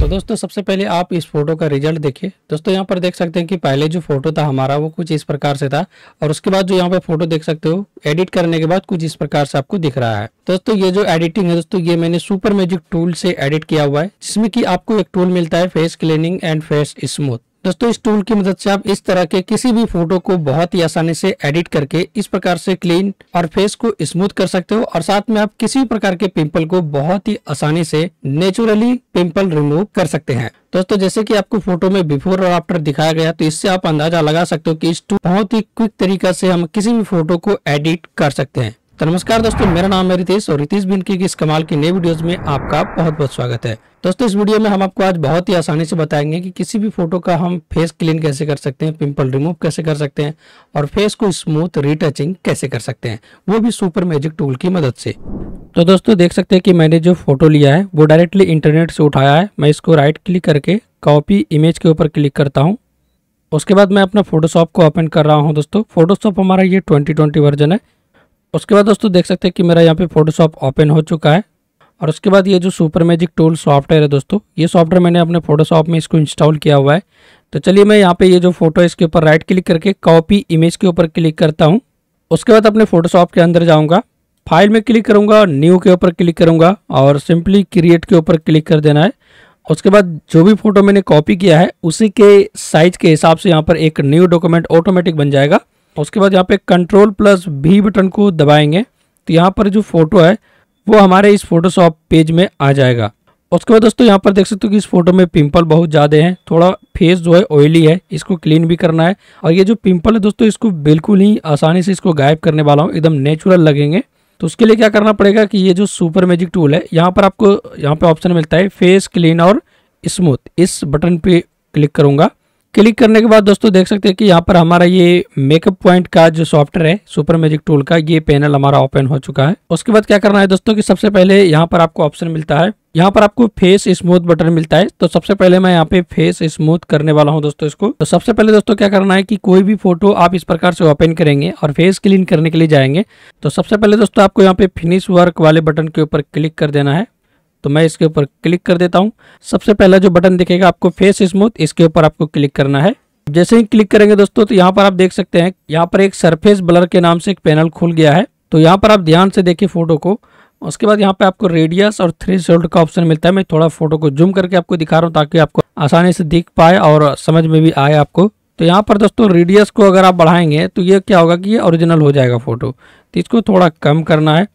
तो दोस्तों सबसे पहले आप इस फोटो का रिजल्ट देखिए दोस्तों यहाँ पर देख सकते हैं कि पहले जो फोटो था हमारा वो कुछ इस प्रकार से था और उसके बाद जो यहाँ पर फोटो देख सकते हो एडिट करने के बाद कुछ इस प्रकार से आपको दिख रहा है दोस्तों ये जो एडिटिंग है दोस्तों ये मैंने सुपर मैजिक टूल से एडिट किया हुआ है जिसमें की आपको एक टूल मिलता है face cleaning and face smooth दोस्तों इस टूल की मदद से आप इस तरह के किसी भी फोटो को बहुत ही आसानी से एडिट करके इस प्रकार से क्लीन और फेस को स्मूथ कर सकते हो और साथ में आप किसी प्रकार के पिंपल को बहुत ही आसानी से नेचुरली पिंपल रिमूव कर सकते हैं दोस्तों जैसे कि आपको फोटो में बिफोर और आफ्टर दिखाया गया तो इससे आप अंदाजा लगा सकते हो कि इस टूल बहुत ही क्विक तरीका से हम किसी भी फोटो को एडिट कर सकते हैं तो नमस्कार दोस्तों मेरा नाम है रितेश और रितेश बिनकी की इस कमाल की नई वीडियोस में आपका बहुत बहुत स्वागत है दोस्तों इस वीडियो में हम आपको आज बहुत ही आसानी से बताएंगे कि किसी भी फोटो का हम फेस क्लीन कैसे कर सकते हैं पिंपल रिमूव कैसे कर सकते हैं और फेस को स्मूथ रिटचिंग कैसे कर सकते हैं वो भी सुपर मैजिक टूल की मदद से तो दोस्तों देख सकते हैं कि मैंने जो फोटो लिया है वो डायरेक्टली इंटरनेट से उठाया है मैं इसको राइट क्लिक करके कॉपी इमेज के ऊपर क्लिक करता हूँ उसके बाद मैं अपना फोटोशॉप को ओपन कर रहा हूँ दोस्तों फोटोशॉप हमारा ये ट्वेंटी वर्जन है उसके बाद दोस्तों देख सकते हैं कि मेरा यहाँ पे फोटोशॉप ओपन हो चुका है और उसके बाद ये जो सुपर मैजिक टूल सॉफ्टवेयर है दोस्तों ये सॉफ्टवेयर मैंने अपने फोटोशॉप में इसको इंस्टॉल किया हुआ है तो चलिए मैं यहाँ पे ये जो फोटो है इसके ऊपर राइट क्लिक करके कॉपी इमेज के ऊपर क्लिक करता हूँ उसके बाद अपने फोटोशॉप के अंदर जाऊँगा फाइल में क्लिक करूँगा न्यू के ऊपर क्लिक करूँगा और सिंपली क्रिएट के ऊपर क्लिक कर देना है उसके बाद जो भी फोटो मैंने कॉपी किया है उसी के साइज के हिसाब से यहाँ पर एक न्यू डॉक्यूमेंट ऑटोमेटिक बन जाएगा उसके बाद यहाँ पे कंट्रोल प्लस भी बटन को दबाएंगे तो यहाँ पर जो फोटो है वो हमारे इस फोटोशॉप पेज में आ जाएगा उसके बाद दोस्तों यहाँ पर देख सकते हो कि इस फोटो में पिंपल बहुत ज़्यादा हैं थोड़ा फेस जो है ऑयली है इसको क्लीन भी करना है और ये जो पिंपल है दोस्तों इसको बिल्कुल ही आसानी से इसको गायब करने वाला हूँ एकदम नेचुरल लगेंगे तो उसके लिए क्या करना पड़ेगा कि ये जो सुपर मैजिक टूल है यहाँ पर आपको यहाँ पे ऑप्शन मिलता है फेस क्लीन और स्मूथ इस बटन पे क्लिक करूँगा क्लिक करने के बाद दोस्तों देख सकते हैं कि यहाँ पर हमारा ये मेकअप पॉइंट का जो सॉफ्टवेयर है सुपर मैजिक टूल का ये पैनल हमारा ओपन हो चुका है उसके बाद क्या करना है दोस्तों कि सबसे पहले यहाँ पर आपको ऑप्शन मिलता है यहाँ पर आपको फेस स्मूथ बटन मिलता है तो सबसे पहले मैं यहाँ पे फेस स्मूथ करने वाला हूँ दोस्तों इसको तो सबसे पहले दोस्तों क्या करना है कि कोई भी फोटो आप इस प्रकार से ओपन करेंगे और फेस क्लीन करने के लिए जाएंगे तो सबसे पहले दोस्तों आपको यहाँ पे फिनिश वर्क वाले बटन के ऊपर क्लिक कर देना है तो मैं इसके ऊपर क्लिक कर देता हूँ सबसे पहला जो बटन दिखेगा आपको फेस स्मूथ इसके ऊपर आपको क्लिक करना है जैसे ही क्लिक करेंगे दोस्तों तो यहाँ पर आप देख सकते हैं यहाँ पर एक सरफेस ब्लर के नाम से एक पैनल खुल गया है तो यहाँ पर आप ध्यान से देखिए फोटो को उसके बाद यहाँ पे आपको रेडियस और थ्री का ऑप्शन मिलता है मैं थोड़ा फोटो को जूम करके आपको दिखा रहा हूँ ताकि आपको आसानी से दिख पाए और समझ में भी आए आपको तो यहाँ पर दोस्तों रेडियस को अगर आप बढ़ाएंगे तो ये क्या होगा कि ये ओरिजिनल हो जाएगा फोटो तो इसको थोड़ा कम करना है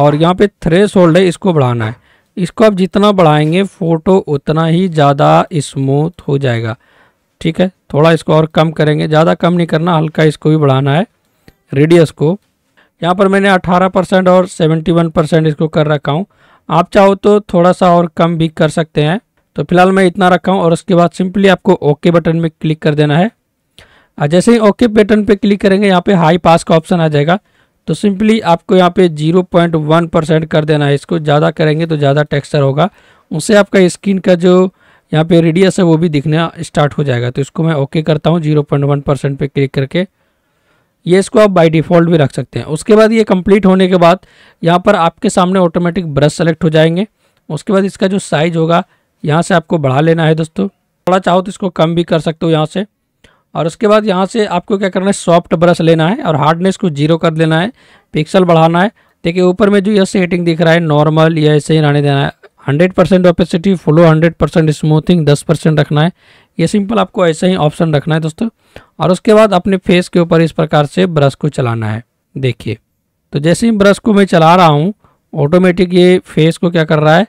और यहाँ पे थ्रेस होल्ड है इसको बढ़ाना है इसको आप जितना बढ़ाएंगे फ़ोटो उतना ही ज़्यादा स्मूथ हो जाएगा ठीक है थोड़ा इसको और कम करेंगे ज़्यादा कम नहीं करना हल्का इसको भी बढ़ाना है रेडियस को यहाँ पर मैंने 18 परसेंट और 71 परसेंट इसको कर रखा हूँ आप चाहो तो थोड़ा सा और कम भी कर सकते हैं तो फिलहाल मैं इतना रखा हूँ और उसके बाद सिंपली आपको ओके बटन में क्लिक कर देना है जैसे ही ओके बटन पर क्लिक करेंगे यहाँ पर हाई पास का ऑप्शन आ जाएगा तो सिंपली आपको यहाँ पे 0.1 परसेंट कर देना है इसको ज़्यादा करेंगे तो ज़्यादा टेक्सचर होगा उससे आपका स्किन का जो यहाँ पे रेडियस है वो भी दिखना स्टार्ट हो जाएगा तो इसको मैं ओके करता हूँ 0.1 परसेंट पर क्लिक करके ये इसको आप बाय डिफ़ॉल्ट भी रख सकते हैं उसके बाद ये कम्प्लीट होने के बाद यहाँ पर आपके सामने ऑटोमेटिक ब्रश सेलेक्ट हो जाएंगे उसके बाद इसका जो साइज़ होगा यहाँ से आपको बढ़ा लेना है दोस्तों थोड़ा चाहो तो इसको कम भी कर सकते हो यहाँ से और उसके बाद यहाँ से आपको क्या करना है सॉफ्ट ब्रश लेना है और हार्डनेस को जीरो कर देना है पिक्सल बढ़ाना है देखिए ऊपर में जो यह सेटिंग दिख रहा है नॉर्मल या ऐसे ही रहने देना है हंड्रेड परसेंट ऑपेसिटी फुलो हंड्रेड परसेंट स्मूथिंग दस परसेंट रखना है ये सिंपल आपको ऐसा ही ऑप्शन रखना है दोस्तों और उसके बाद अपने फेस के ऊपर इस प्रकार से ब्रश को चलाना है देखिए तो जैसे ही ब्रश को मैं चला रहा हूँ ऑटोमेटिक ये फेस को क्या कर रहा है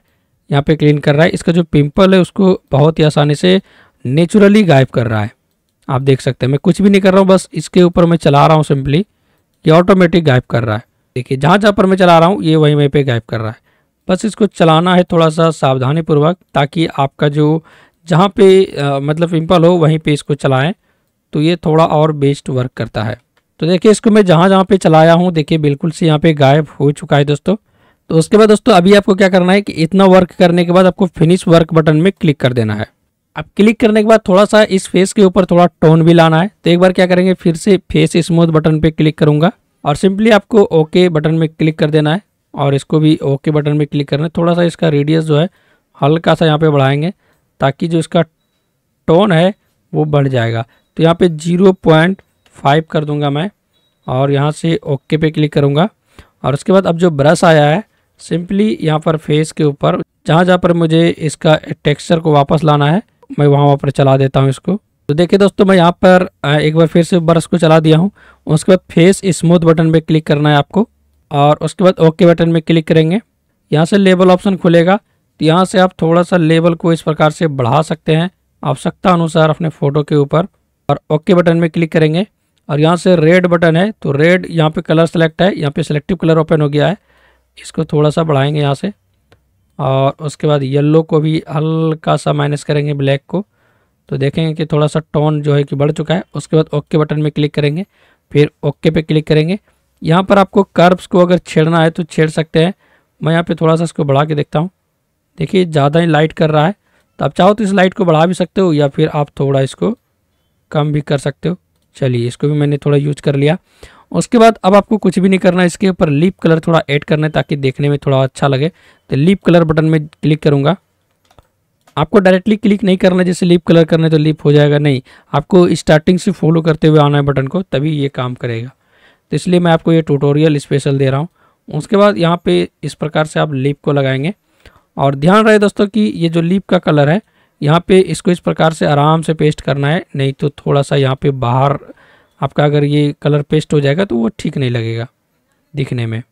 यहाँ पे क्लीन कर रहा है इसका जो पिंपल है उसको बहुत ही आसानी से नेचुरली गायब कर रहा है आप देख सकते हैं मैं कुछ भी नहीं कर रहा हूँ बस इसके ऊपर मैं चला रहा हूँ सिंपली ये ऑटोमेटिक गायब कर रहा है देखिए जहाँ जहाँ पर मैं चला रहा हूँ ये वहीं वहीं पर गायब कर रहा है बस इसको चलाना है थोड़ा सा सावधानी पूर्वक ताकि आपका जो जहाँ पे आ, मतलब पिम्पल हो वहीं पे इसको चलाएं तो ये थोड़ा और बेस्ट वर्क करता है तो देखिए इसको मैं जहाँ जहाँ पे चलाया हूँ देखिए बिल्कुल से यहाँ पे गायब हो चुका है दोस्तों तो उसके बाद दोस्तों अभी आपको क्या करना है कि इतना वर्क करने के बाद आपको फिनिश वर्क बटन में क्लिक कर देना है अब क्लिक करने के बाद थोड़ा सा इस फेस के ऊपर थोड़ा टोन भी लाना है तो एक बार क्या करेंगे फिर से फेस स्मूथ बटन पे क्लिक करूंगा और सिंपली आपको ओके बटन में क्लिक कर देना है और इसको भी ओके बटन में क्लिक करना है थोड़ा सा इसका रेडियस जो है हल्का सा यहाँ पे बढ़ाएंगे ताकि जो इसका टोन है वो बढ़ जाएगा तो यहाँ पे जीरो पॉइंट फाइव कर दूँगा मैं और यहाँ से ओके पे क्लिक करूँगा और उसके बाद अब जो ब्रश आया है सिंपली यहाँ पर फेस के ऊपर जहाँ जहाँ पर मुझे इसका टेक्सचर को वापस लाना है मैं वहाँ वहाँ पर चला देता हूँ इसको तो देखिए दोस्तों मैं यहाँ पर एक बार फिर से ब्रश को चला दिया हूँ उसके बाद फेस स्मूथ बटन पर क्लिक करना है आपको और उसके बाद ओके बटन में क्लिक करेंगे यहाँ से लेबल ऑप्शन खुलेगा तो यहाँ से आप थोड़ा सा लेबल को इस प्रकार से बढ़ा सकते हैं आवश्यकता अनुसार अपने फ़ोटो के ऊपर और ओके बटन में क्लिक करेंगे और यहाँ से रेड बटन है तो रेड यहाँ पे कलर सेलेक्ट है यहाँ पे सिलेक्टिव कलर ओपन हो गया है इसको थोड़ा सा बढ़ाएंगे यहाँ से और उसके बाद येल्लो को भी हल्का सा माइनस करेंगे ब्लैक को तो देखेंगे कि थोड़ा सा टोन जो है कि बढ़ चुका है उसके बाद ओके बटन में क्लिक करेंगे फिर ओके पे क्लिक करेंगे यहाँ पर आपको कर्ब्स को अगर छेड़ना है तो छेड़ सकते हैं मैं यहाँ पे थोड़ा सा इसको बढ़ा के देखता हूँ देखिए ज़्यादा ही लाइट कर रहा है तो आप चाहो तो इस लाइट को बढ़ा भी सकते हो या फिर आप थोड़ा इसको कम भी कर सकते हो चलिए इसको भी मैंने थोड़ा यूज कर लिया उसके बाद अब आपको कुछ भी नहीं करना है इसके ऊपर लिप कलर थोड़ा ऐड करना है ताकि देखने में थोड़ा अच्छा लगे तो लिप कलर बटन में क्लिक करूँगा आपको डायरेक्टली क्लिक नहीं करना जैसे लिप कलर करना है तो लिप हो जाएगा नहीं आपको स्टार्टिंग से फॉलो करते हुए आना है बटन को तभी ये काम करेगा तो इसलिए मैं आपको ये ट्यूटोरियल स्पेशल दे रहा हूँ उसके बाद यहाँ पे इस प्रकार से आप लीप को लगाएंगे और ध्यान रहे दोस्तों कि ये जो लिप का कलर है यहाँ पे इसको इस प्रकार से आराम से पेस्ट करना है नहीं तो थोड़ा सा यहाँ पे बाहर आपका अगर ये कलर पेस्ट हो जाएगा तो वो ठीक नहीं लगेगा दिखने में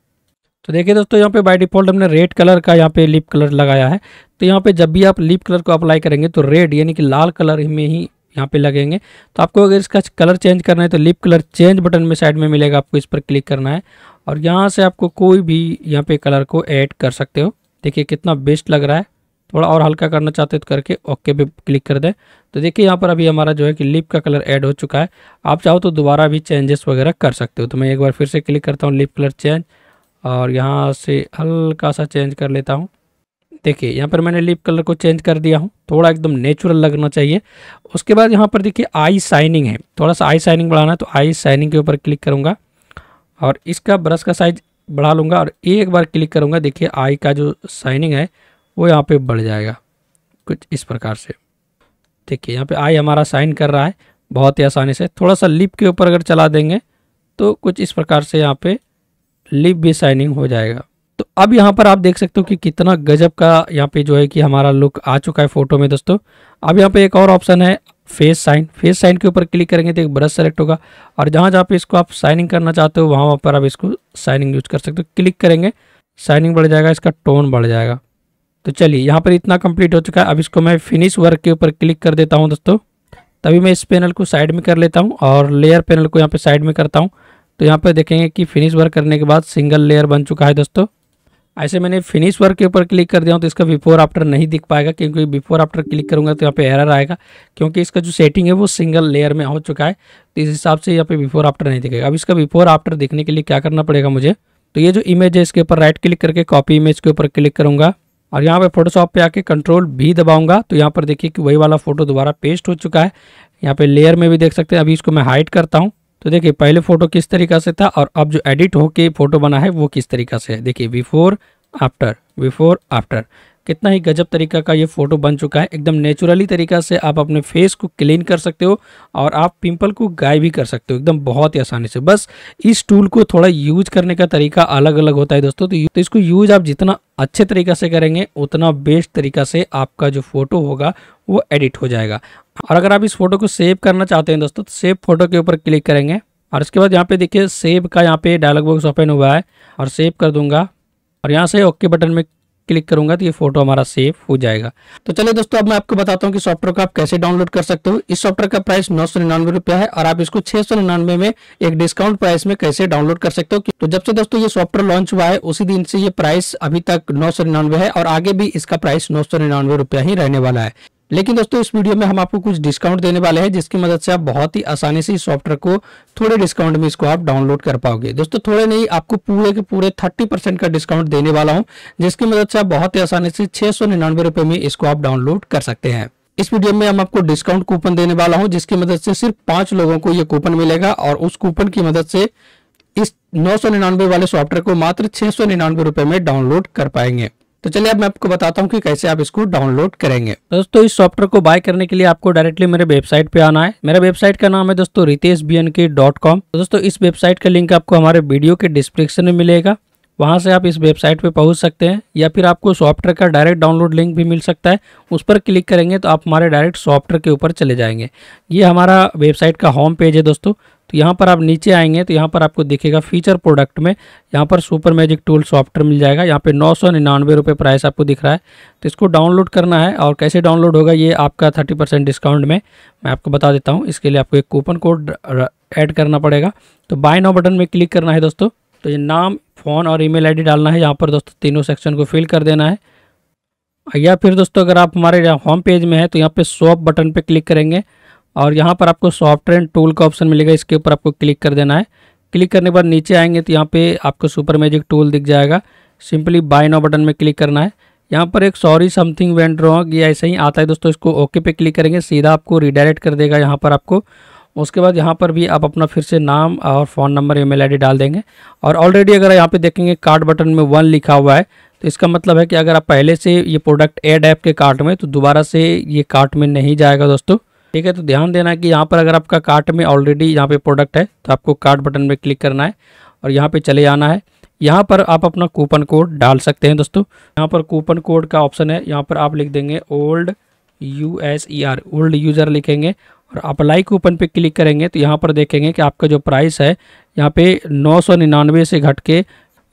तो देखिए दोस्तों यहाँ पे बाय डिफ़ॉल्ट हमने रेड कलर का यहाँ पे लिप कलर लगाया है तो यहाँ पे जब भी आप लिप कलर को अप्लाई करेंगे तो रेड यानी कि लाल कलर में ही यहाँ पे लगेंगे तो आपको अगर इसका कलर चेंज करना है तो लिप कलर चेंज बटन में साइड में मिलेगा आपको इस पर क्लिक करना है और यहाँ से आपको कोई भी यहाँ पे कलर को ऐड कर सकते हो देखिए कितना बेस्ट लग रहा है थोड़ा और हल्का करना चाहते हो तो करके ओके पे क्लिक कर दें तो देखिए यहाँ पर अभी हमारा जो है कि लिप का कलर ऐड हो चुका है आप चाहो तो दोबारा भी चेंजेस वगैरह कर सकते हो तो मैं एक बार फिर से क्लिक करता हूँ लिप कलर चेंज और यहाँ से हल्का सा चेंज कर लेता हूँ देखिए यहाँ पर मैंने लिप कलर को चेंज कर दिया हूँ थोड़ा एकदम नेचुरल लगना चाहिए उसके बाद यहाँ पर देखिए आई साइनिंग है थोड़ा सा आई साइनिंग बढ़ाना है तो आई साइनिंग के ऊपर क्लिक करूँगा और इसका ब्रश का साइज बढ़ा लूँगा और एक बार क्लिक करूँगा देखिए आई का जो साइनिंग है वो यहाँ पे बढ़ जाएगा कुछ इस प्रकार से देखिए यहाँ पे आई हमारा साइन कर रहा है बहुत ही आसानी से थोड़ा सा लिप के ऊपर अगर चला देंगे तो कुछ इस प्रकार से यहाँ पे लिप भी साइनिंग हो जाएगा तो अब यहाँ पर आप देख सकते हो कि कितना गजब का यहाँ पे जो है कि हमारा लुक आ चुका है फोटो में दोस्तों अब यहाँ पे एक और ऑप्शन है फेस साइन फेस साइन के ऊपर क्लिक करेंगे तो एक ब्रश सेलेक्ट होगा और जहाँ जहाँ पे इसको आप साइनिंग करना चाहते हो वहाँ वहाँ पर आप इसको साइनिंग यूज कर सकते हो क्लिक करेंगे साइनिंग बढ़ जाएगा इसका टोन बढ़ जाएगा तो चलिए यहाँ पर इतना कंप्लीट हो चुका है अब इसको मैं फिनिश वर्क के ऊपर क्लिक कर देता हूँ दोस्तों तभी मैं इस पैनल को साइड में कर लेता हूँ और लेयर पैनल को यहाँ पर साइड में करता हूँ तो यहाँ पर देखेंगे कि फिनिश वर्क करने के बाद सिंगल लेयर बन चुका है दोस्तों ऐसे मैंने फिनिश वर्क के ऊपर क्लिक कर दिया हूँ तो इसका बिफोर आफ्टर नहीं दिख पाएगा क्योंकि बिफोर आफ्टर क्लिक करूँगा तो यहाँ पे एरर आएगा क्योंकि इसका जो सेटिंग है वो सिंगल लेयर में हो चुका है तो इस हिसाब से यहाँ पे बिफोर आफ्टर नहीं दिखेगा अब इसका बिफोर आफ्टर दिखने के लिए क्या करना पड़ेगा मुझे तो ये जो इमेज है इसके ऊपर राइट क्लिक करके कॉपी इमेज के ऊपर क्लिक करूँगा और यहाँ पे फोटोशॉप पे आके कंट्रोल भी दबाऊंगा तो यहाँ पर देखिए कि वही वाला फ़ोटो दोबारा पेस्ट हो चुका है यहाँ पे लेयर में भी देख सकते हैं अभी इसको मैं हाइड करता हूँ तो देखिए पहले फ़ोटो किस तरीका से था और अब जो एडिट होके फ़ोटो बना है वो किस तरीका से है देखिए बिफोर आफ्टर बिफोर आफ्टर कितना ही गजब तरीका का ये फ़ोटो बन चुका है एकदम नेचुरली तरीका से आप अपने फेस को क्लीन कर सकते हो और आप पिंपल को गाय भी कर सकते हो एकदम बहुत ही आसानी से बस इस टूल को थोड़ा यूज करने का तरीका अलग अलग होता है दोस्तों तो, तो इसको यूज आप जितना अच्छे तरीका से करेंगे उतना बेस्ट तरीका से आपका जो फोटो होगा वो एडिट हो जाएगा और अगर आप इस फोटो को सेव करना चाहते हैं दोस्तों तो सेव फोटो के ऊपर क्लिक करेंगे और इसके बाद यहाँ पे देखिए सेव का यहाँ पे डायलॉग बॉक्स ओपन हुआ है और सेव कर दूंगा और यहाँ से ओके बटन में क्लिक करूंगा तो ये फोटो हमारा सेव हो जाएगा तो चलिए दोस्तों अब मैं आपको बताता हूँ कि सॉफ्टवेयर को आप कैसे डाउनलोड कर सकते हो इस सॉफ्टवेयर का प्राइस नौ सौ निन्यानवे रुपया है और आप इसको छह सौ निन्यानवे में एक डिस्काउंट प्राइस में कैसे डाउनलोड कर सकते हो तो जब से दोस्तों ये सॉफ्टवेयर लॉन्च हुआ है उसी दिन से ये प्राइस अभी तक नौ है और आगे भी इसका प्राइस नौ सौ निन्यानवे रुपया ही रहने वाला है लेकिन दोस्तों इस वीडियो में हम आपको कुछ डिस्काउंट देने वाले हैं जिसकी मदद से आप बहुत ही आसानी से इस सॉफ्टवेयर को थोड़े डिस्काउंट में इसको आप डाउनलोड कर पाओगे दोस्तों थोड़े नहीं आपको पूरे के पूरे 30 परसेंट का डिस्काउंट देने वाला हूं जिसकी मदद से आप बहुत ही आसानी से छह सौ निन्यानवे में इसको आप डाउनलोड कर सकते हैं इस वीडियो में हम आपको डिस्काउंट कूपन देने वाला हूँ जिसकी मदद से सिर्फ पांच लोगों को ये कूपन मिलेगा और उस कूपन की मदद से इस नौ वाले सॉफ्टवेयर को मात्र छह सौ में डाउनलोड कर पाएंगे तो चलिए अब मैं आपको बताता हूँ कि कैसे आप इसको डाउनलोड करेंगे दोस्तों इस सॉफ्टवेयर को बाय करने के लिए आपको डायरेक्टली मेरे वेबसाइट पे आना है मेरा वेबसाइट का नाम है दोस्तों Ritesh B N K dot com दोस्तों इस वेबसाइट का लिंक आपको हमारे वीडियो के डिस्क्रिप्शन में मिलेगा वहाँ से आप इस वेबसाइट पे पहुँच सकते हैं या फिर आपको सॉफ्टवेयर का डायरेक्ट डाउनलोड लिंक भी मिल सकता है उस पर क्लिक करेंगे तो आप हमारे डायरेक्ट सॉफ्टवेयर के ऊपर चले जाएंगे ये हमारा वेबसाइट का होम पेज है दोस्तों तो यहाँ पर आप नीचे आएंगे तो यहाँ पर आपको दिखेगा फीचर प्रोडक्ट में यहाँ पर सुपर मैजिक टूल सॉफ्टवेयर मिल जाएगा यहाँ पे नौ सौ निन्यानवे रुपये प्राइस आपको दिख रहा है तो इसको डाउनलोड करना है और कैसे डाउनलोड होगा ये आपका थर्टी परसेंट डिस्काउंट में मैं आपको बता देता हूँ इसके लिए आपको एक कूपन कोड ऐड करना पड़ेगा तो बाय नो बटन में क्लिक करना है दोस्तों तो ये नाम फ़ोन और आई डी डालना है यहाँ पर दोस्तों तीनों सेक्शन को फिल कर देना है या फिर दोस्तों अगर आप हमारे होम पेज में हैं तो यहाँ पर शॉप बटन पर क्लिक करेंगे और यहाँ पर आपको सॉफ्ट एंड टूल का ऑप्शन मिलेगा इसके ऊपर आपको क्लिक कर देना है क्लिक करने के बाद नीचे आएंगे तो यहाँ पे आपको सुपर मैजिक टूल दिख जाएगा सिंपली बाय नो बटन में क्लिक करना है यहाँ पर एक सॉरी समथिंग वेंट रॉन्ग ये ऐसे ही आता है दोस्तों इसको ओके पे क्लिक करेंगे सीधा आपको रिडायरेक्ट कर देगा यहाँ पर आपको उसके बाद यहाँ पर भी आप अपना फिर से नाम और फ़ोन नंबर ई मेल डाल देंगे और ऑलरेडी अगर यहाँ पे देखेंगे कार्ड बटन में वन लिखा हुआ है तो इसका मतलब है कि अगर आप पहले से ये प्रोडक्ट एड ऐप के कार्ट में तो दोबारा से ये कार्ट में नहीं जाएगा दोस्तों ठीक है तो ध्यान देना है कि यहाँ पर अगर आपका कार्ट में ऑलरेडी यहाँ पे प्रोडक्ट है तो आपको कार्ट बटन में क्लिक करना है और यहाँ पे चले जाना है यहाँ पर आप अपना कूपन कोड डाल सकते हैं दोस्तों यहाँ पर कूपन कोड का ऑप्शन है यहाँ पर आप लिख देंगे old U S E R old user लिखेंगे और अप्लाई कूपन पे क्लिक करेंगे तो यहाँ पर देखेंगे कि आपका जो प्राइस है यहाँ पे नौ सौ निन्यानवे से घट के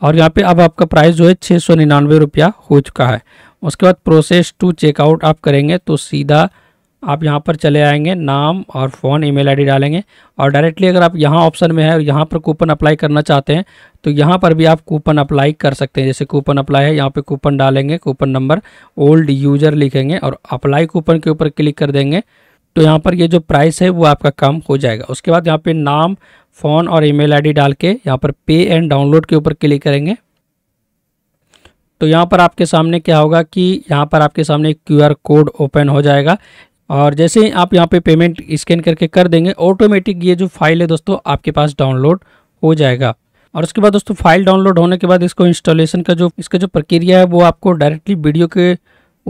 और यहाँ पे अब आपका प्राइस जो है छः सौ निन्यानवे रुपया हो चुका है उसके बाद प्रोसेस टू चेकआउट आप करेंगे तो सीधा आप यहाँ पर चले आएंगे नाम और फ़ोन ईमेल आईडी डालेंगे और डायरेक्टली अगर आप यहाँ ऑप्शन में है और यहाँ पर कूपन अप्लाई करना चाहते हैं तो यहाँ पर भी आप कूपन अप्लाई कर सकते हैं जैसे कूपन अप्लाई है यहाँ पे कूपन डालेंगे कूपन नंबर ओल्ड यूज़र लिखेंगे और अप्लाई कूपन के ऊपर क्लिक कर देंगे तो यहाँ पर ये जो प्राइस है वो आपका कम हो जाएगा उसके बाद यहाँ पर नाम फ़ोन और ईमेल आईडी डाल के यहाँ पर पे एंड डाउनलोड के ऊपर क्लिक करेंगे तो यहाँ पर आपके सामने क्या होगा कि यहाँ पर आपके सामने क्यू आर कोड ओपन हो जाएगा और जैसे ही आप यहाँ पे पेमेंट स्कैन करके कर देंगे ऑटोमेटिक ये जो फाइल है दोस्तों आपके पास डाउनलोड हो जाएगा और उसके बाद दोस्तों फाइल डाउनलोड होने के बाद इसको इंस्टॉलेशन का जो इसका जो प्रक्रिया है वो आपको डायरेक्टली वीडियो के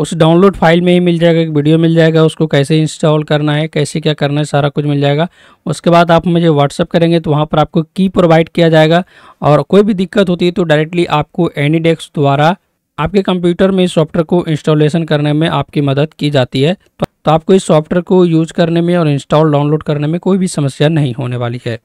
उस डाउनलोड फाइल में ही मिल जाएगा एक वीडियो मिल जाएगा उसको कैसे इंस्टॉल करना है कैसे क्या करना है सारा कुछ मिल जाएगा उसके बाद आप मुझे व्हाट्सअप करेंगे तो वहाँ पर आपको की प्रोवाइड किया जाएगा और कोई भी दिक्कत होती है तो डायरेक्टली आपको एनी द्वारा आपके कंप्यूटर में सॉफ्टवेयर को इंस्टॉलेशन करने में आपकी मदद की जाती है तो तो आपको इस सॉफ्टवेयर को यूज करने में और इंस्टॉल डाउनलोड करने में कोई भी समस्या नहीं होने वाली है